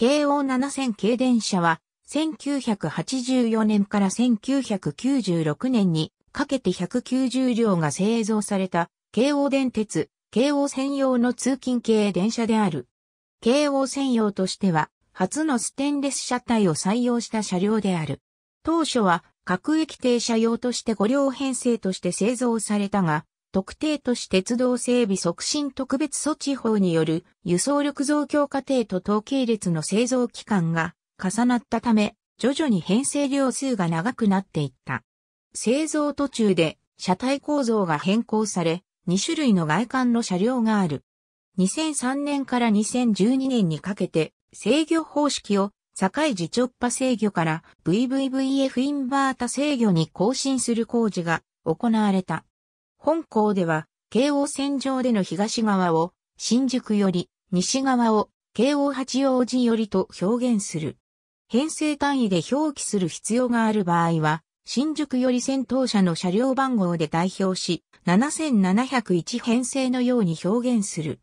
京王7000系電車は、1984年から1996年にかけて190両が製造された、京王電鉄、京王専用の通勤系電車である。京王専用としては、初のステンレス車体を採用した車両である。当初は、各駅停車用として5両編成として製造されたが、特定都市鉄道整備促進特別措置法による輸送力増強過程と統計列の製造期間が重なったため、徐々に編成量数が長くなっていった。製造途中で車体構造が変更され、2種類の外観の車両がある。2003年から2012年にかけて制御方式を境時直波制御から VVVF インバータ制御に更新する工事が行われた。本校では、京王線上での東側を、新宿より、西側を、京王八王子よりと表現する。編成単位で表記する必要がある場合は、新宿より先頭車の車両番号で代表し、7701編成のように表現する。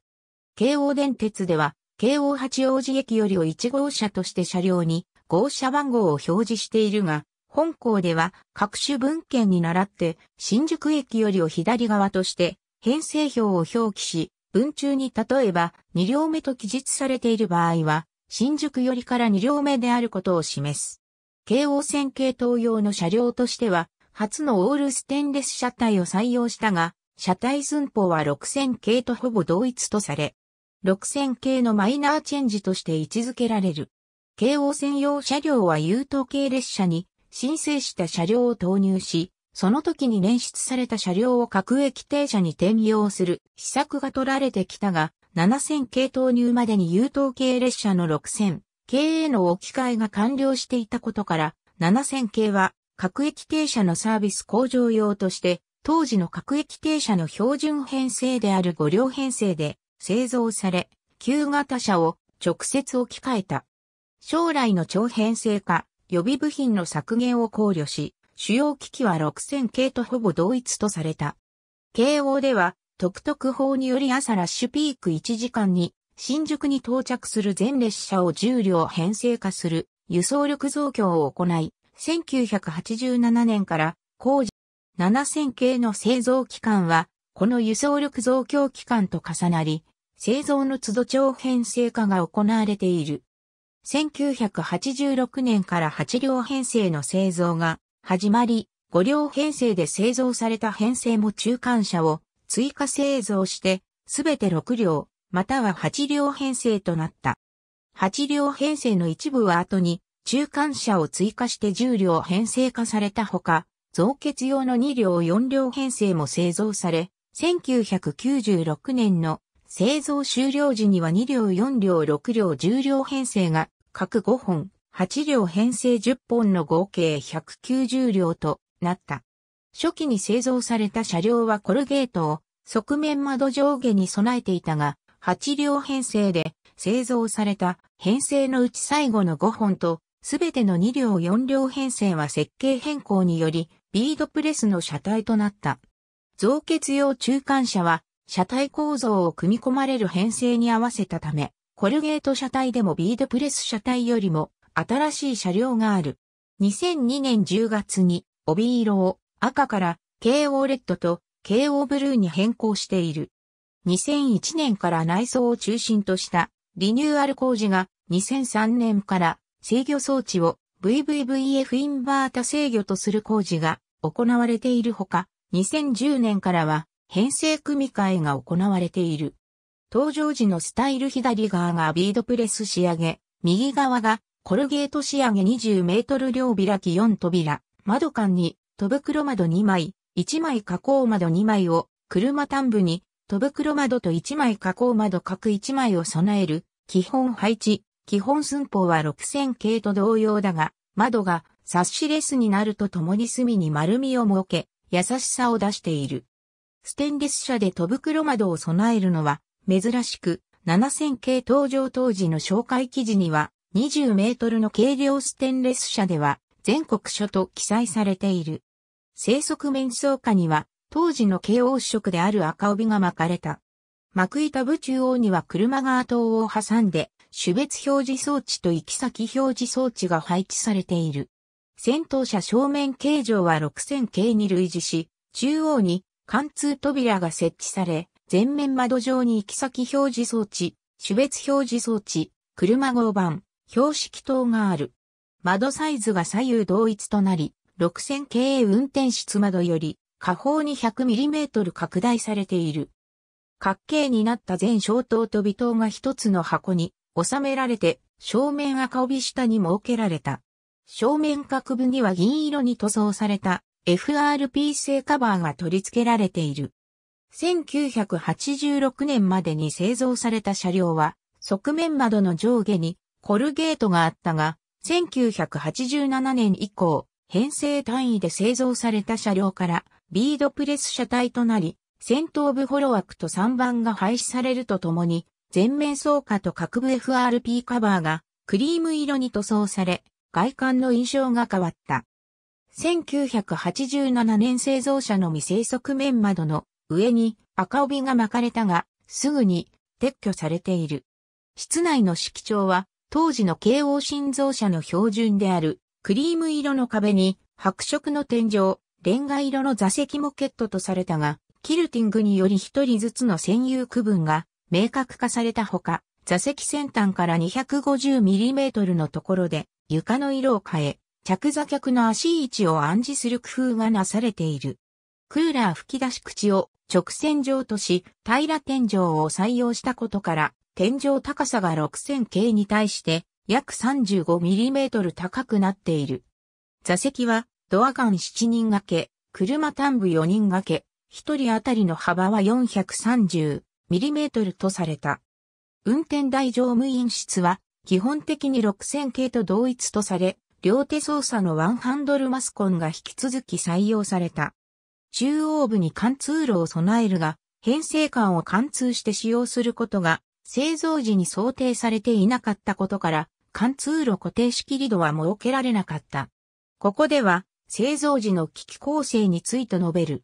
京王電鉄では、京王八王子駅よりを1号車として車両に、号車番号を表示しているが、本校では各種文献に倣って新宿駅よりを左側として編成表を表記し、文中に例えば2両目と記述されている場合は、新宿よりから2両目であることを示す。京王線系統用の車両としては、初のオールステンレス車体を採用したが、車体寸法は6000系とほぼ同一とされ、6000系のマイナーチェンジとして位置づけられる。京王専用車両は優等系列車に申請した車両を投入し、その時に捻出された車両を各駅停車に転用する施策が取られてきたが、7000系投入までに優等系列車の6000系への置き換えが完了していたことから、7000系は各駅停車のサービス向上用として、当時の各駅停車の標準編成である5両編成で製造され、旧型車を直接置き換えた。将来の長編成化、予備部品の削減を考慮し、主要機器は6000系とほぼ同一とされた。慶応では、特特法により朝ラッシュピーク1時間に、新宿に到着する全列車を重量編成化する輸送力増強を行い、1987年から工事7000系の製造期間は、この輸送力増強期間と重なり、製造の都度長編成化が行われている。1986年から8両編成の製造が始まり、5両編成で製造された編成も中間車を追加製造して、すべて6両、または8両編成となった。8両編成の一部は後に中間車を追加して10両編成化されたほか、増結用の2両4両編成も製造され、1996年の製造終了時には2両4両6両10両編成が各5本、8両編成10本の合計190両となった。初期に製造された車両はコルゲートを側面窓上下に備えていたが、8両編成で製造された編成のうち最後の5本と、すべての2両4両編成は設計変更により、ビードプレスの車体となった。造血用中間車は、車体構造を組み込まれる編成に合わせたため、コルゲート車体でもビードプレス車体よりも新しい車両がある。2002年10月に帯色を赤から KO レッドと KO ブルーに変更している。2001年から内装を中心としたリニューアル工事が2003年から制御装置を VVVF インバータ制御とする工事が行われているほか、2010年からは編成組み替えが行われている。登場時のスタイル左側がビードプレス仕上げ、右側がコルゲート仕上げ20メートル両開き4扉、窓間に、戸袋窓2枚、1枚加工窓2枚を、車端部に、戸袋窓と1枚加工窓各1枚を備える、基本配置、基本寸法は6000系と同様だが、窓がサッシレスになるとともに隅に丸みを設け、優しさを出している。ステンレス車で戸袋窓を備えるのは、珍しく、7000系登場当時の紹介記事には、20メートルの軽量ステンレス車では、全国書と記載されている。生息面相下には、当時の慶応色である赤帯が巻かれた。幕板部中央には車側灯を挟んで、種別表示装置と行き先表示装置が配置されている。先頭車正面形状は6000系に類似し、中央に貫通扉が設置され、前面窓上に行き先表示装置、種別表示装置、車合板、標識等がある。窓サイズが左右同一となり、6000系運転室窓より下方に 100mm 拡大されている。角形になった全小灯と微灯が一つの箱に収められて正面赤帯下に設けられた。正面角部には銀色に塗装された FRP 製カバーが取り付けられている。1986年までに製造された車両は、側面窓の上下にコルゲートがあったが、1987年以降、編成単位で製造された車両からビードプレス車体となり、先頭部ホロ枠と3番が廃止されるとともに、前面装架と各部 FRP カバーがクリーム色に塗装され、外観の印象が変わった。1987年製造車の未生側面窓の上に赤帯が巻かれたが、すぐに撤去されている。室内の色調は、当時の慶応新造車の標準である、クリーム色の壁に、白色の天井、レンガ色の座席もケットとされたが、キルティングにより一人ずつの占有区分が明確化されたほか、座席先端から 250mm のところで床の色を変え、着座客の足位置を暗示する工夫がなされている。クーラー吹き出し口を直線上とし、平ら天井を採用したことから、天井高さが6000系に対して約 35mm 高くなっている。座席はドアガン7人掛け、車端部4人掛け、1人当たりの幅は 430mm とされた。運転台乗務員室は基本的に6000系と同一とされ、両手操作のワンハンドルマスコンが引き続き採用された。中央部に貫通路を備えるが、編成管を貫通して使用することが製造時に想定されていなかったことから、貫通路固定式リドは設けられなかった。ここでは、製造時の機器構成について述べる。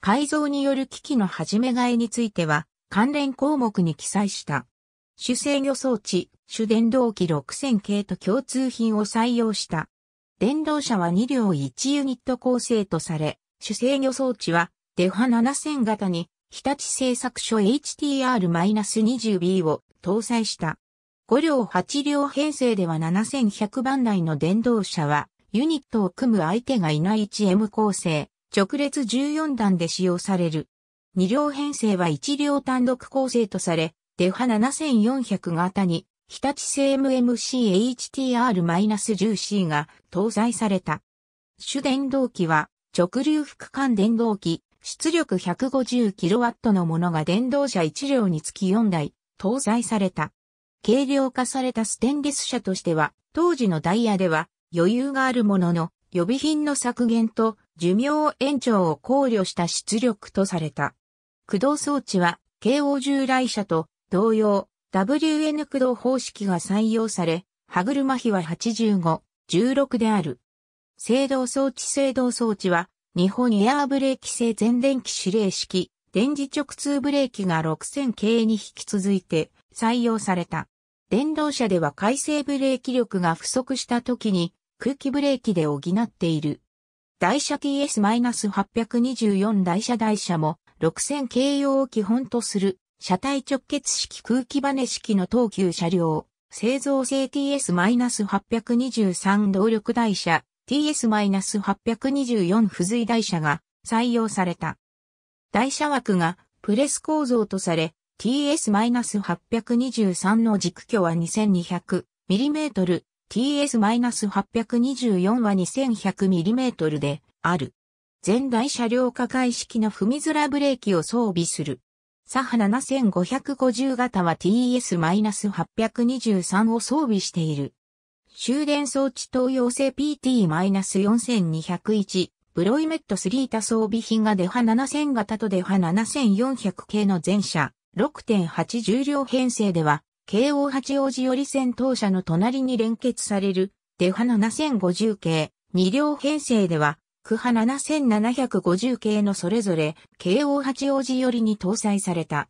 改造による機器の始め替えについては、関連項目に記載した。主制御装置、主電動機6000系と共通品を採用した。電動車は2両1ユニット構成とされ、主制御装置は、デファ7000型に、日立製作所 HTR-20B を搭載した。5両8両編成では7100番台の電動車は、ユニットを組む相手がいない 1M 構成、直列14段で使用される。2両編成は1両単独構成とされ、デファ7400型に、日立製 MMC HTR-10C が搭載された。主電動機は直流副間電動機、出力 150kW のものが電動車1両につき4台、搭載された。軽量化されたステンレス車としては、当時のダイヤでは余裕があるものの、予備品の削減と寿命延長を考慮した出力とされた。駆動装置は、京王従来車と同様、WN 駆動方式が採用され、歯車比は85、16である。制動装置制動装置は、日本エアーブレーキ製全電気指令式、電磁直通ブレーキが6000系に引き続いて採用された。電動車では回生ブレーキ力が不足した時に空気ブレーキで補っている。台車 TS-824 台車台車も6000系用を基本とする車体直結式空気バネ式の東急車両、製造性 TS-823 動力台車、TS-824 付随台車が採用された。台車枠がプレス構造とされ、TS-823 の軸距は 2200mm、TS-824 は 2100mm である。前台車両架界式の踏みづらブレーキを装備する。サハ7550型は TS-823 を装備している。終電装置投用性 PT-4201、ブロイメット3多装備品がデハ7000型とデハ7400系の全車、6.8重量編成では、京王八王子より戦闘車の隣に連結される、デハ7050系、2両編成では、クハ7750系のそれぞれ、京王八王子よりに搭載された。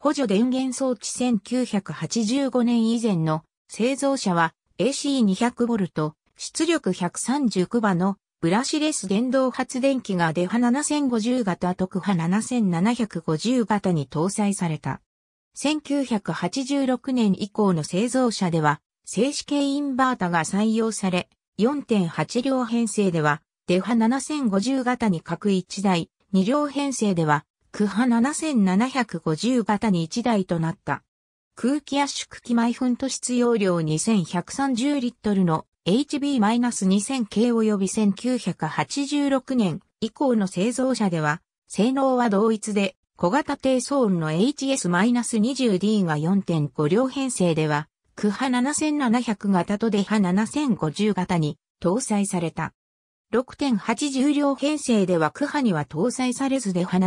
補助電源装置1985年以前の製造者は、AC200V、出力139馬のブラシレス電動発電機がデハ7050型特波7750型に搭載された。1986年以降の製造車では、静止系インバータが採用され、4.8両編成では、デハ7050型に各1台、2両編成では、クハ7750型に1台となった。空気圧縮機毎分と質容量2130リットルの HB-2000 系及び1986年以降の製造者では、性能は同一で、小型低騒音の HS-20D が4.5両編成では、クハ7700型とデハ7050型に搭載された。6.8重両編成では区波には搭載されずでァ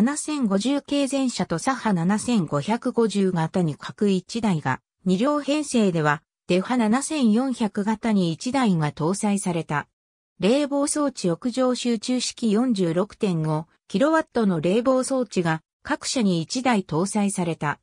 7050系全車とサハ7550型に各1台が、2両編成では、デファ7400型に1台が搭載された。冷房装置屋上集中式 46.5kW の冷房装置が各社に1台搭載された。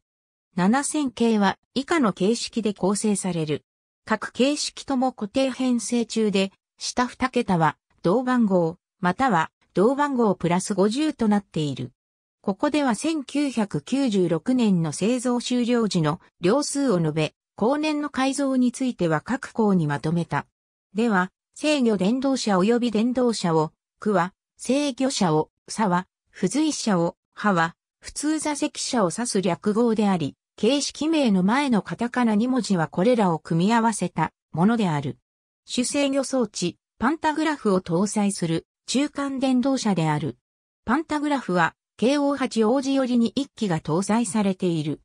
7000系は以下の形式で構成される。各形式とも固定編成中で、下2桁は同番号、または同番号プラス50となっている。ここでは1996年の製造終了時の両数を述べ、後年の改造については各項にまとめた。では、制御電動車及び電動車を、区は、制御車を、差は、付随車を、派は、普通座席車を指す略号であり、形式名の前のカタカナ2文字はこれらを組み合わせたものである。主制御装置、パンタグラフを搭載する中間電動車である。パンタグラフは、KO8 王子寄りに1機が搭載されている。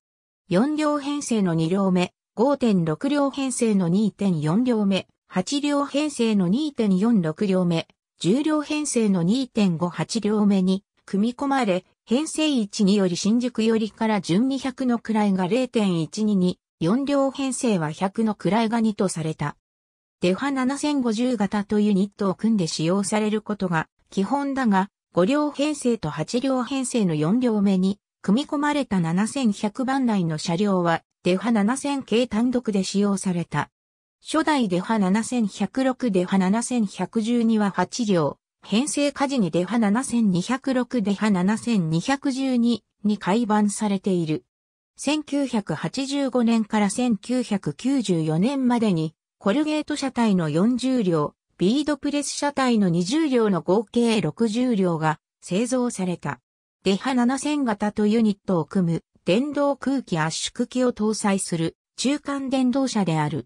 4両編成の2両目、5.6両編成の2.4両目、8両編成の2.46両目、10両編成の2.58両目に組み込まれ、編成1により新宿よりから順2 0 0の位が0.122、4両編成は100の位が2とされた。デファ7050型とユニットを組んで使用されることが基本だが、5両編成と8両編成の4両目に組み込まれた7100番台の車両はデファ7000系単独で使用された。初代デファ7106デファ7112は8両、編成家事にデファ7206デファ7212に改版されている。1985年から1994年までにコルゲート車体の40両、ビードプレス車体の20両の合計60両が製造された。デハ7000型とユニットを組む電動空気圧縮機を搭載する中間電動車である。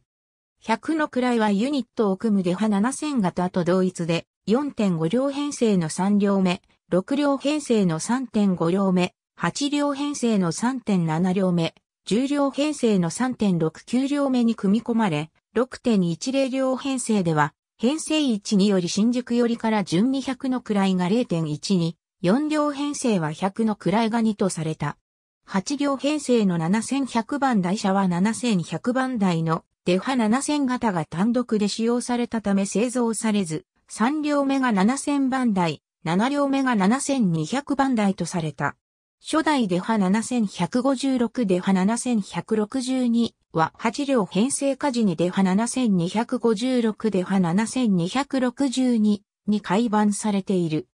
100の位はユニットを組むデハ7000型と同一で4.5両編成の3両目、6両編成の3.5両目、8両編成の3.7両目、10両編成の3.69両目に組み込まれ、6.10両編成では、編成1により新宿よりから順2 0 0の位が0.1に、4両編成は100の位が2とされた。8両編成の7100番台車は7100番台のデファ7000型が単独で使用されたため製造されず、3両目が7000番台、7両目が7200番台とされた。初代デファ7156デファ7162は8両編成火事にデハ7256デハ7262に改版されている。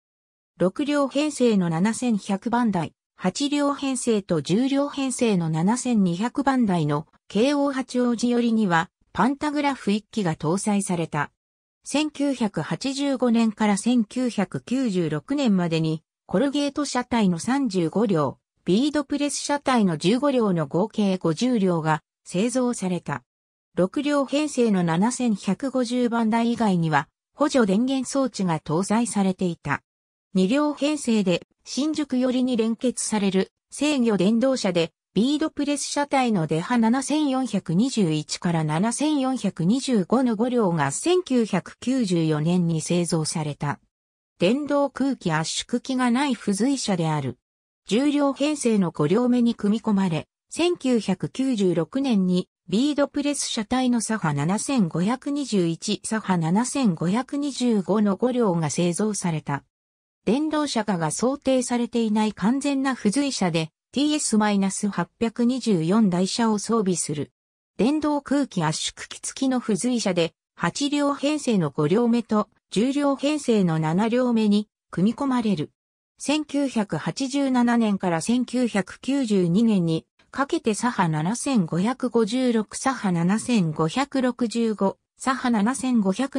6両編成の7100番台、8両編成と10両編成の7200番台の京王八王子寄りにはパンタグラフ1機が搭載された。1985年から1996年までにコルゲート車体の35両、ビードプレス車体の15両の合計50両が製造された。6両編成の7150番台以外には補助電源装置が搭載されていた。2両編成で新宿寄りに連結される制御電動車でビードプレス車体の出ハ7421から7425の5両が1994年に製造された。電動空気圧縮機がない付随車である。重量編成の5両目に組み込まれ、1996年にビードプレス車体のサハ7521サハ7525の5両が製造された。電動車化が想定されていない完全な付随車で TS-824 台車を装備する。電動空気圧縮機付きの付随車で8両編成の5両目と10両編成の7両目に組み込まれる。1987年から1992年にかけて左派7556左派7565左派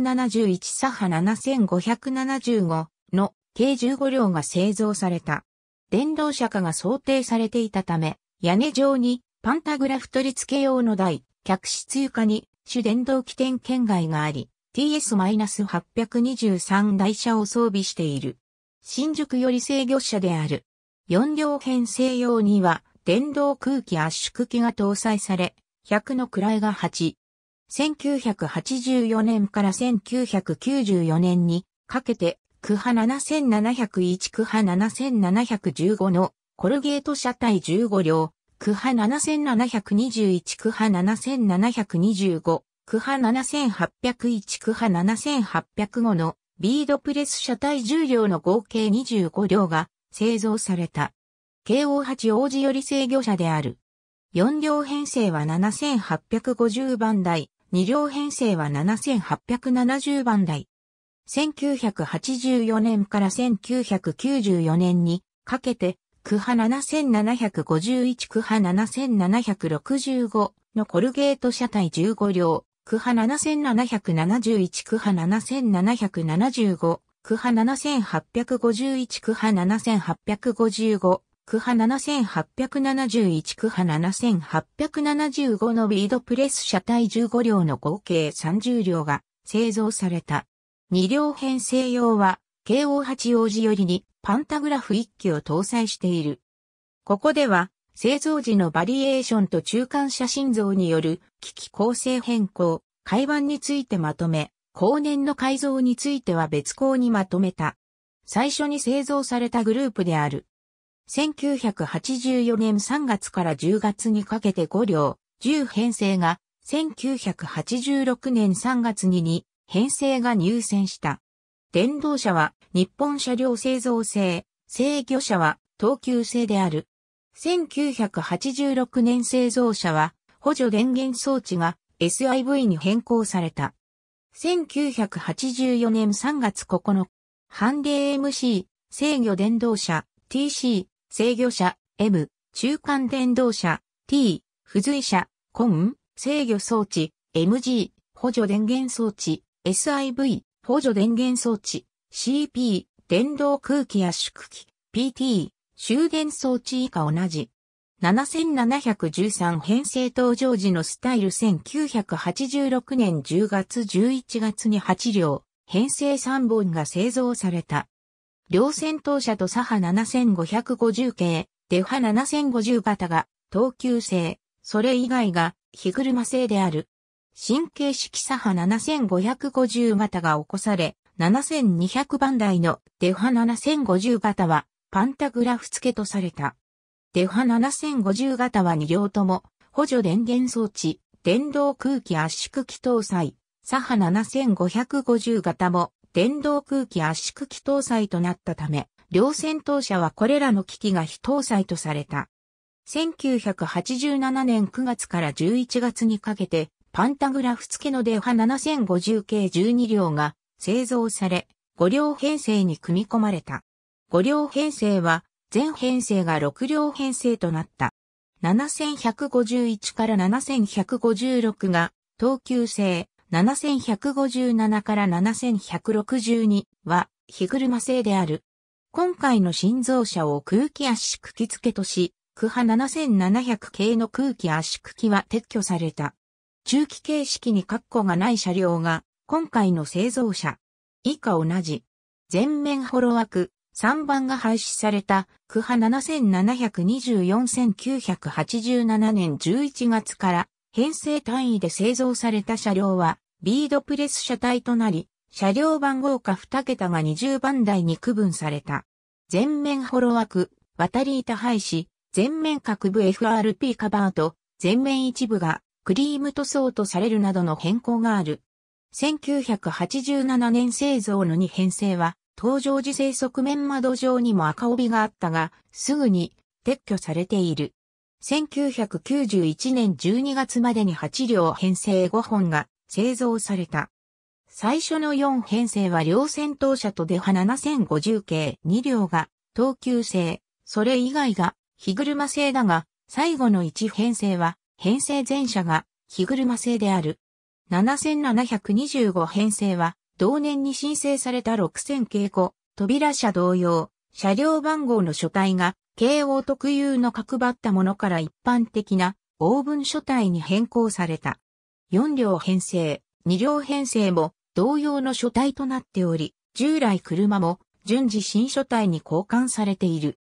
7571左派7575の計15両が製造された。電動車化が想定されていたため、屋根上にパンタグラフ取り付け用の台、客室床に主電動起点圏外があり、TS-823 台車を装備している。新宿より制御車である。4両編成用には、電動空気圧縮機が搭載され、100の位が8。1984年から1994年にかけて、クハ7701クハ7715のコルゲート車体15両、クハ7721クハ7725、クハ7801クハ7805のビードプレス車体10両の合計25両が製造された。京王八王子より制御車である。4両編成は7850番台、2両編成は7870番台。1984年から1994年にかけて、区波7751区波7765のコルゲート車体15両、区波7771区波7775区波7851区波7855区ハ7871区ハ7875のビードプレス車体15両の合計30両が製造された。2両編成用は、京王八王子よりにパンタグラフ1機を搭載している。ここでは、製造時のバリエーションと中間写真像による機器構成変更、海板についてまとめ、後年の改造については別項にまとめた。最初に製造されたグループである。1984年3月から10月にかけて5両、10編成が、1986年3月に2編成が入選した。電動車は日本車両製造製、制御車は等級制である。1986年製造車は補助電源装置が SIV に変更された。1984年3月9日、ハンデ MC 制御電動車 TC 制御車、M、中間電動車、T、付随車、コン、制御装置、MG、補助電源装置、SIV、補助電源装置、CP、電動空気圧縮機、PT、終電装置以下同じ。7713編成登場時のスタイル1986年10月11月に8両、編成3本が製造された。両戦闘車と左派7550系、デファ7050型が、等級制、それ以外が、日車製である。神経式左派7550型が起こされ、7200番台のデファ7050型は、パンタグラフ付けとされた。デファ7050型は2両とも、補助電源装置、電動空気圧縮機搭載、左派7550型も、電動空気圧縮機搭載となったため、両戦闘車はこれらの機器が非搭載とされた。1987年9月から11月にかけて、パンタグラフ付けのデハ7050系12両が製造され、5両編成に組み込まれた。5両編成は、全編成が6両編成となった。7151から7156が、等級制、7157から7162は日車製である。今回の新造車を空気圧縮機付けとし、区波7700系の空気圧縮機は撤去された。中期形式に括弧がない車両が、今回の製造車。以下同じ。全面ホロ枠、3番が廃止された、区波7 7 2 4 9 8 7年11月から、編成単位で製造された車両は、ビードプレス車体となり、車両番号か2桁が20番台に区分された。前面ホロ枠、渡り板廃止、前面各部 FRP カバーと、前面一部がクリーム塗装とされるなどの変更がある。1987年製造の2編成は、登場時制側面窓上にも赤帯があったが、すぐに撤去されている。1991年12月までに8両編成5本が製造された。最初の4編成は両戦闘車とデハ7050系2両が等級制、それ以外が日車製だが、最後の1編成は編成全車が日車製である。7725編成は同年に申請された6000系後、扉車同様、車両番号の書体が、慶応特有の角張ったものから一般的なオーブン書体に変更された。4両編成、2両編成も同様の書体となっており、従来車も順次新書体に交換されている。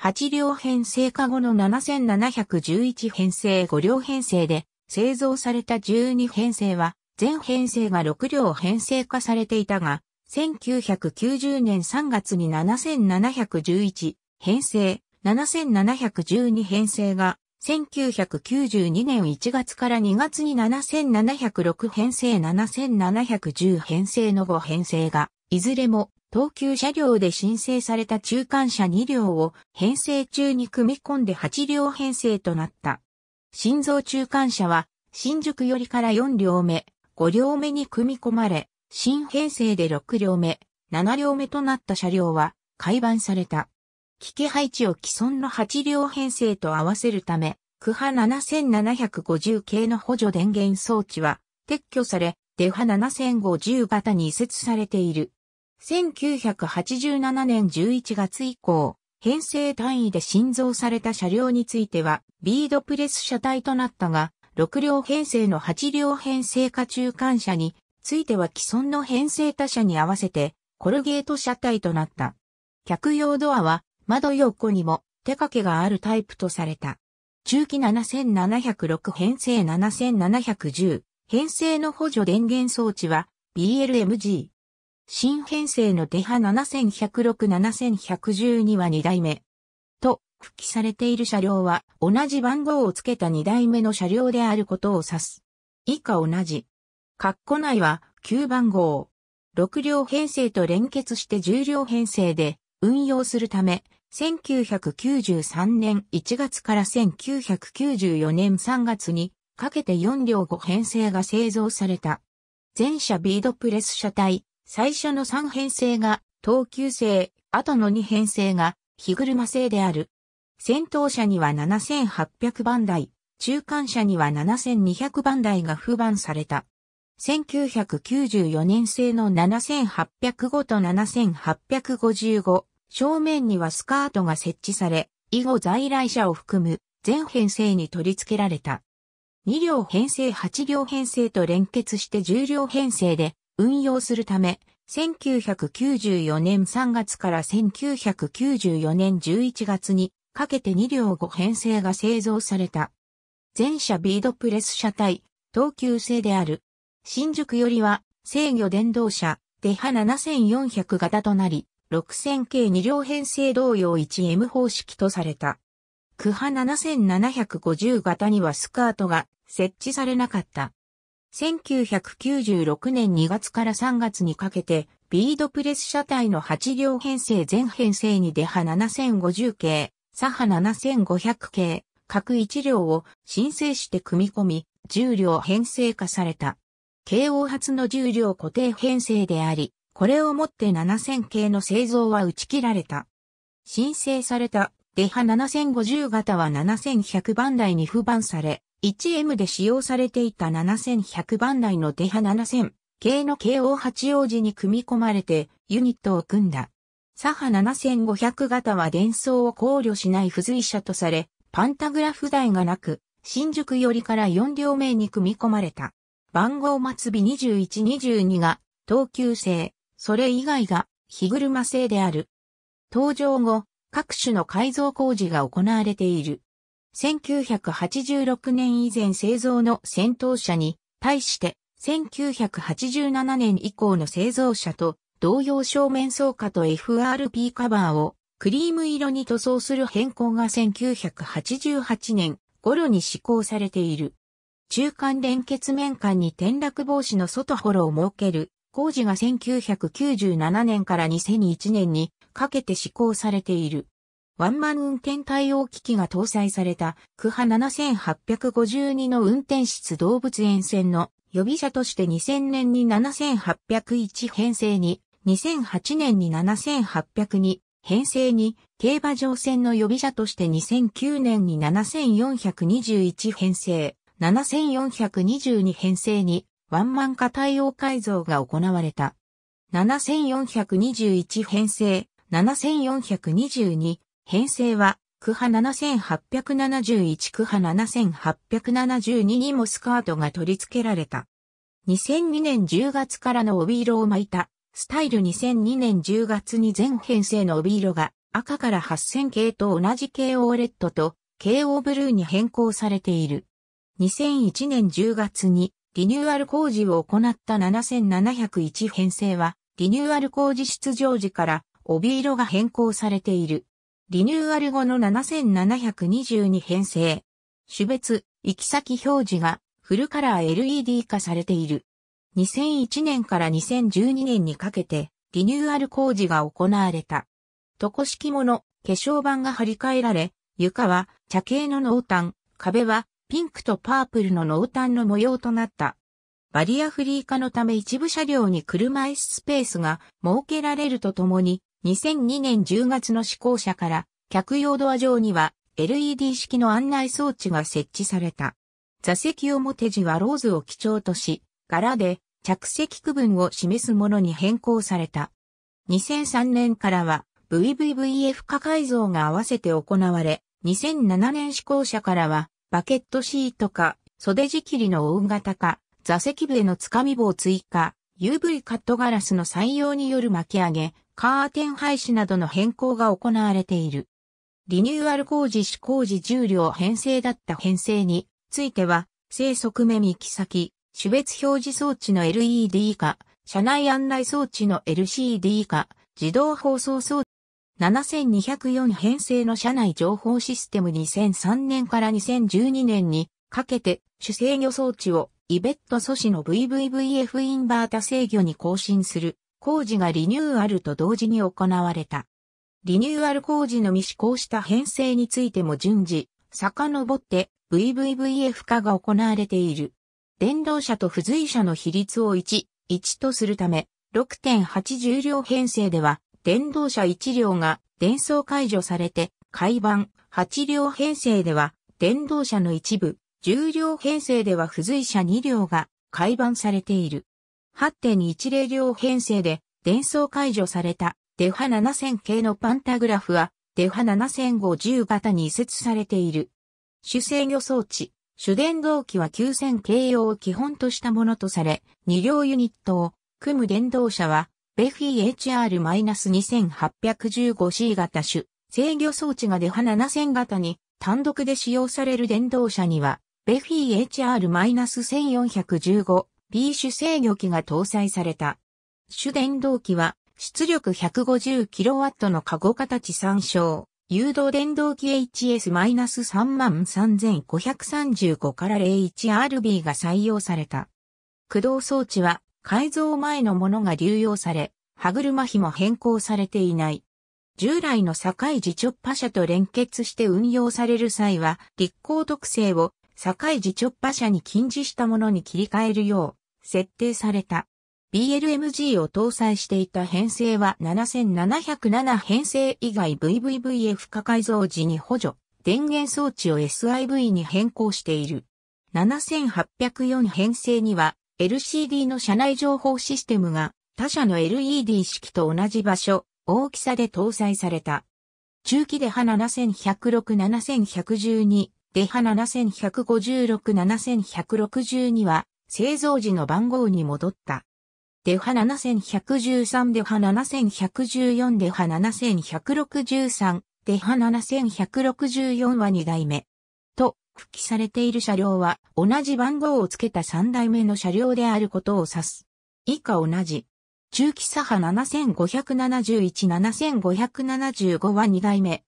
8両編成化後の7711編成5両編成で製造された12編成は全編成が6両編成化されていたが、1990年3月に7711編成、7712編成が1992年1月から2月に7706編成7710編成の5編成が、いずれも東急車両で申請された中間車2両を編成中に組み込んで8両編成となった。新造中間車は新宿よりから4両目、5両目に組み込まれ、新編成で6両目、7両目となった車両は改版された。機器配置を既存の8両編成と合わせるため、区波7750系の補助電源装置は撤去され、デハァ7050型に移設されている。1987年11月以降、編成単位で新造された車両については、ビードプレス車体となったが、6両編成の8両編成下中間車については既存の編成他車に合わせて、コルゲート車体となった。客用ドアは窓横にも手掛けがあるタイプとされた。中期7706編成7710編成の補助電源装置は BLMG。新編成の手ハ7106-7112は2代目。と、復帰されている車両は同じ番号を付けた2代目の車両であることを指す。以下同じ。括弧内は9番号。6両編成と連結して10両編成で運用するため、1993年1月から1994年3月にかけて4両5編成が製造された。前車ビードプレス車体、最初の3編成が等級製、後の2編成が日車製である。先頭車には7800番台、中間車には7200番台が付番された。1994年製の7805と7855、正面にはスカートが設置され、以後在来車を含む全編成に取り付けられた。2両編成8両編成と連結して10両編成で運用するため、1994年3月から1994年11月にかけて2両5編成が製造された。全車ビードプレス車体、等級制である。新宿よりは制御電動車、デハ7400型となり、6000系2両編成同様 1M 方式とされた。クハ7750型にはスカートが設置されなかった。1996年2月から3月にかけて、ビードプレス車体の8両編成全編成に出波7050系、サハ7500系、各1両を申請して組み込み、10両編成化された。KO 発の10両固定編成であり、これをもって7000系の製造は打ち切られた。申請されたデハ7050型は7100番台に不番され、1M で使用されていた7100番台のデハ7000系の KO 八王子に組み込まれてユニットを組んだ。左派7500型は伝送を考慮しない付随車とされ、パンタグラフ台がなく、新宿寄りから4両目に組み込まれた。番号末尾2122が、東急製、それ以外が日車製である。登場後、各種の改造工事が行われている。1986年以前製造の戦闘車に対して1987年以降の製造車と同様正面装架と FRP カバーをクリーム色に塗装する変更が1988年頃に施行されている。中間連結面間に転落防止の外ホロを設ける工事が1997年から2001年にかけて施行されている。ワンマン運転対応機器が搭載された、クハ7852の運転室動物園線の予備車として2000年に7801編成に、2008年に7802編成に、競馬場線の予備車として2009年に7421編成、7422編成に、ワンマン化対応改造が行われた。7421編成、7422編成は、区派7871区派7872にもスカートが取り付けられた。2002年10月からの帯色を巻いた、スタイル2002年10月に全編成の帯色が赤から8000系と同じ KO レッドと KO ブルーに変更されている。2001年10月にリニューアル工事を行った7701編成は、リニューアル工事出場時から帯色が変更されている。リニューアル後の7722編成。種別、行き先表示がフルカラー LED 化されている。2001年から2012年にかけてリニューアル工事が行われた。床式物、化粧板が張り替えられ、床は茶系の濃淡、壁はピンクとパープルの濃淡の模様となった。バリアフリー化のため一部車両に車椅子スペースが設けられるとともに、2002年10月の施行者から客用ドア上には LED 式の案内装置が設置された。座席表地はローズを基調とし、柄で着席区分を示すものに変更された。2003年からは VVVF 化改造が合わせて行われ、2007年施行者からはバケットシートか、袖仕切りの大型化、座席部へのつかみ棒追加、UV カットガラスの採用による巻き上げ、カーテン廃止などの変更が行われている。リニューアル工事施工時重量編成だった編成については、正側目行き先、種別表示装置の LED 化、車内案内装置の LCD 化、自動放送装置7204編成の社内情報システム2003年から2012年にかけて主制御装置をイベット素子の VVVF インバータ制御に更新する工事がリニューアルと同時に行われた。リニューアル工事の未施行した編成についても順次、遡って VVVF 化が行われている。電動車と付随車の比率を1、1とするため、6.8重量編成では電動車1両が電装解除されて、改板8両編成では電動車の一部、10両編成では付随車2両が改版されている。8.10両編成で電装解除されたデファ7000系のパンタグラフはデファ7050型に移設されている。主制御装置、主電動機は9000系用を基本としたものとされ、2両ユニットを組む電動車はベフィ HR-2815C 型種、制御装置が出派。7000型に単独で使用される電動車には、ベフィ HR-1415B 種制御機が搭載された。主電動機は出力 150kW のカゴ形参照。誘導電動機 HS-33535 から 01RB が採用された。駆動装置は改造前のものが流用され、歯車比も変更されていない。従来の境自直波車と連結して運用される際は、立候特性を境自直波車に禁じしたものに切り替えるよう設定された。BLMG を搭載していた編成は7707編成以外 VVVF 化改造時に補助、電源装置を SIV に変更している。7804編成には LCD の車内情報システムが他社の LED 式と同じ場所、大きさで搭載された。中期で波7106-7112、で波7156-7162は製造時の番号に戻った。デハ7113デハ7114デハ7163デハ7164は2代目。区記されている車両は同じ番号を付けた3代目の車両であることを指す。以下同じ。中期左派7571、7575は2代目。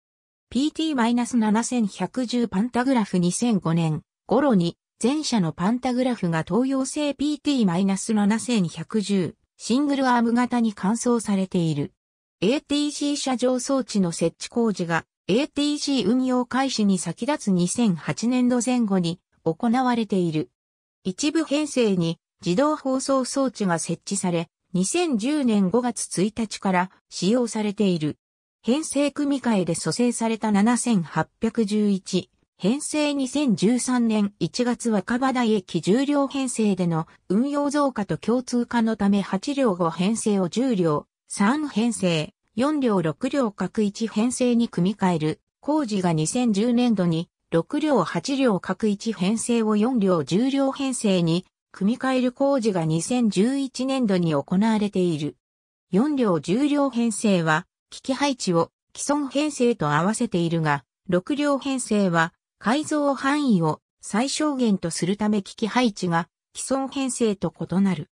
PT-7110 パンタグラフ2005年頃に前者のパンタグラフが東洋製 PT-7110 シングルアーム型に換装されている。ATC 車上装置の設置工事が ATC 運用開始に先立つ2008年度前後に行われている。一部編成に自動放送装置が設置され、2010年5月1日から使用されている。編成組み替えで蘇生された7811、編成2013年1月若葉台駅重量編成での運用増加と共通化のため8両5編成を10両、3編成、4両6両各1編成に組み替える工事が2010年度に6両8両各1編成を4両10両編成に組み替える工事が2011年度に行われている。4両10両編成は機器配置を既存編成と合わせているが、6両編成は改造範囲を最小限とするため機器配置が既存編成と異なる。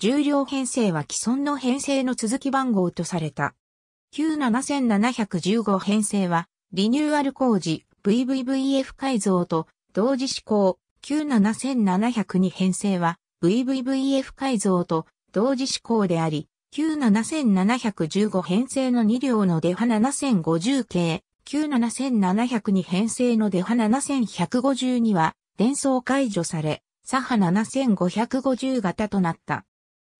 10両編成は既存の編成の続き番号とされた。旧7715編成は、リニューアル工事、VVVF 改造と、同時施行、旧7702編成は、VVVF 改造と、同時施行であり、旧7715編成の2両のデァ7050系、旧7702編成のデァ7152は、伝送解除され、左派7550型となった。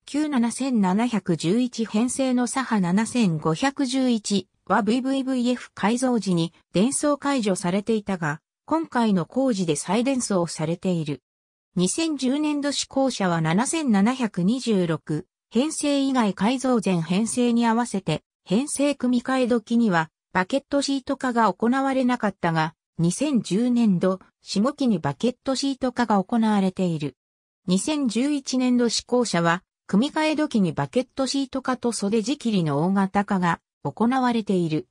97711編成の左派7511は VVVF 改造時に伝送解除されていたが、今回の工事で再伝送されている。2010年度施行者は7726、編成以外改造前編成に合わせて、編成組み替え時には、バケットシート化が行われなかったが、2010年度、下期にバケットシート化が行われている。2011年度施行者は、組み替え時にバケットシート化と袖仕切りの大型化が行われている。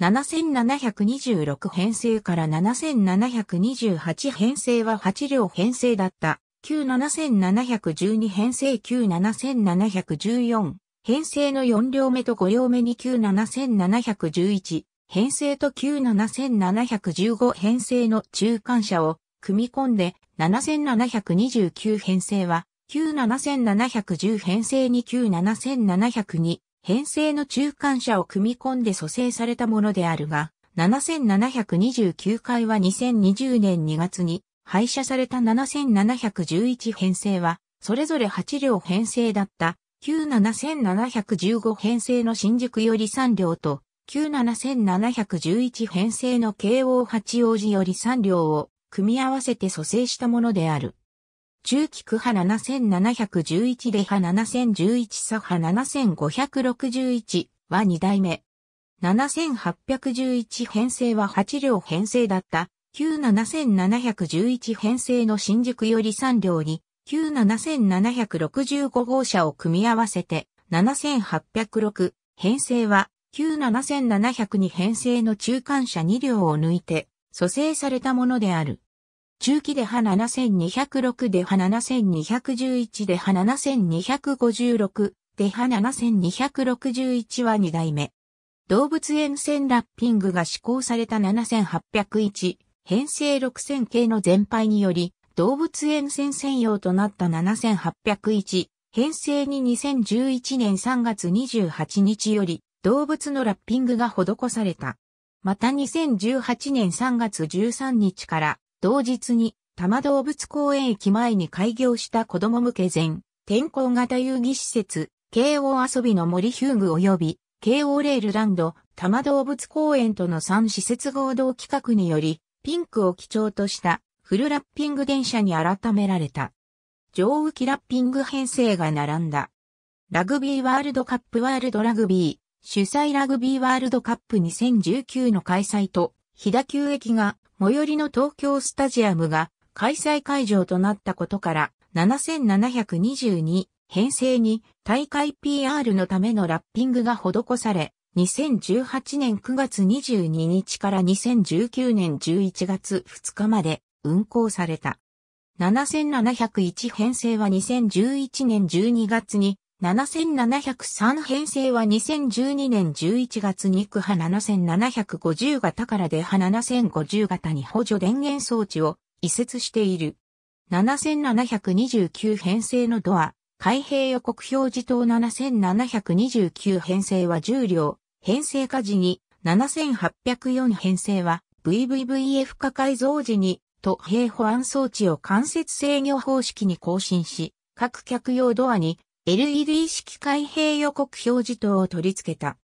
7726編成から7728編成は8両編成だった97712編成97714編成の4両目と5両目に97711編成と97715編成の中間車を組み込んで7729編成は旧7710編成に旧7702編成の中間車を組み込んで蘇生されたものであるが、7729回は2020年2月に廃車された7711編成は、それぞれ8両編成だった旧7715編成の新宿より3両と、旧7711編成の京王八王子より3両を組み合わせて蘇生したものである。中期区派7711で派7011左派7561は2代目。7811編成は8両編成だった旧7711編成の新宿より3両に旧7765号車を組み合わせて7806編成は旧7702編成の中間車2両を抜いて蘇生されたものである。中期で派7206で派7211で派7256で派7261は2代目。動物園線ラッピングが施行された7801、編成6000系の全廃により、動物園線専用となった7801、編成に2011年3月28日より、動物のラッピングが施された。また2018年3月13日から同日に多摩動物公園駅前に開業した子供向け全天候型遊戯施設、慶応遊びの森ヒューグ及び慶応レールランド多摩動物公園との3施設合同企画により、ピンクを基調としたフルラッピング電車に改められた。上浮きラッピング編成が並んだ。ラグビーワールドカップワールドラグビー、主催ラグビーワールドカップ2019の開催と、飛騨球駅が最寄りの東京スタジアムが開催会場となったことから7722編成に大会 PR のためのラッピングが施され、2018年9月22日から2019年11月2日まで運行された。7701編成は2011年12月に7703編成は2012年11月に区波7750型からで波7050型に補助電源装置を移設している。7729編成のドア、開閉予告表示灯7729編成は重量、編成下時に、7804編成は VVVF 化改造時に、と閉保安装置を間接制御方式に更新し、各客用ドアに LED 式開閉予告表示灯を取り付けた。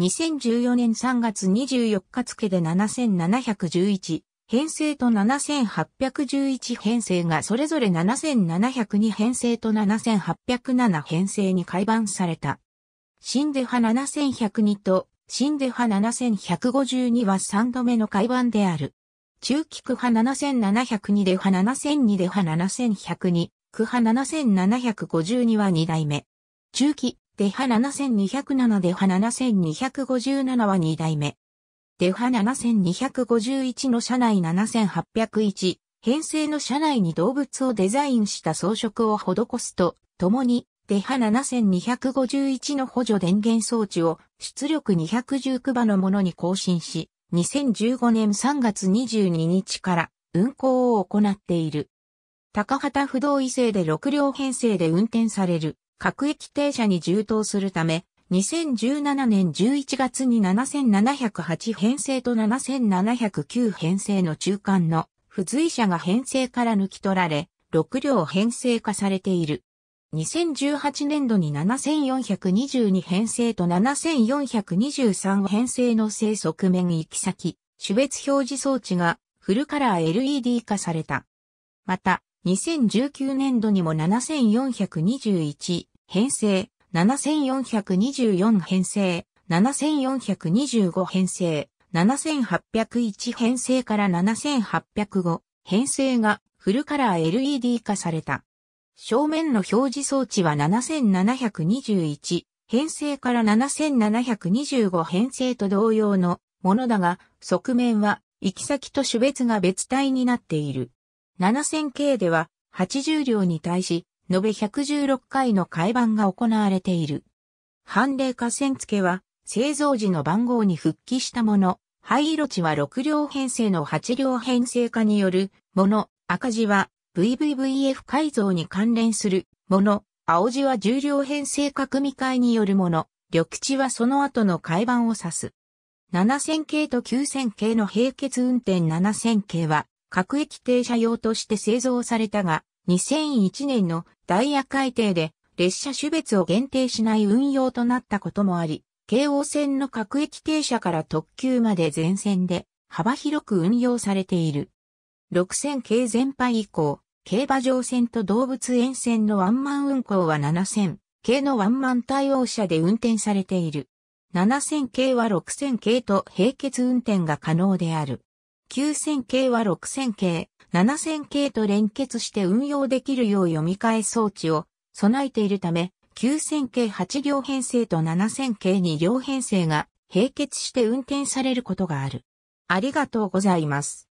2014年3月24日付で7711編成と7811編成がそれぞれ7702編成と7807編成に改版された。新ンデハ7102と新ンデハ7152は3度目の改版である。中規区派7702で派7002で派7102区派7752は2代目。中期、出派7207出派7257は2代目。出派7251の車内7801、編成の車内に動物をデザインした装飾を施すと、共に、出派7251の補助電源装置を出力219場のものに更新し、2015年3月22日から運行を行っている。高畑不動異性で6両編成で運転される、各駅停車に充当するため、2017年11月に7708編成と7709編成の中間の付随車が編成から抜き取られ、6両編成化されている。2018年度に7422編成と7423編成の正側面行き先、種別表示装置がフルカラー LED 化された。また、2019年度にも7421編成、7424編成、7425編成、7801編成から7805編成がフルカラー LED 化された。正面の表示装置は7721編成から7725編成と同様のものだが、側面は行き先と種別が別体になっている。7000系では80両に対し、延べ116回の改版が行われている。判例河川付けは、製造時の番号に復帰したもの、灰色値は6両編成の8両編成化によるもの、赤字は VVVF 改造に関連するもの、青字は10両編成化組替えによるもの、緑地はその後の改版を指す。7000系と9000系の並結運転7000系は、各駅停車用として製造されたが、2001年のダイヤ改定で列車種別を限定しない運用となったこともあり、京王線の各駅停車から特急まで全線で幅広く運用されている。6000系全廃以降、競馬場線と動物園線のワンマン運行は7000系のワンマン対応車で運転されている。7000系は6000系と並結運転が可能である。9000系は6000系、7000系と連結して運用できるよう読み替え装置を備えているため、9000系8両編成と7000系2両編成が並結して運転されることがある。ありがとうございます。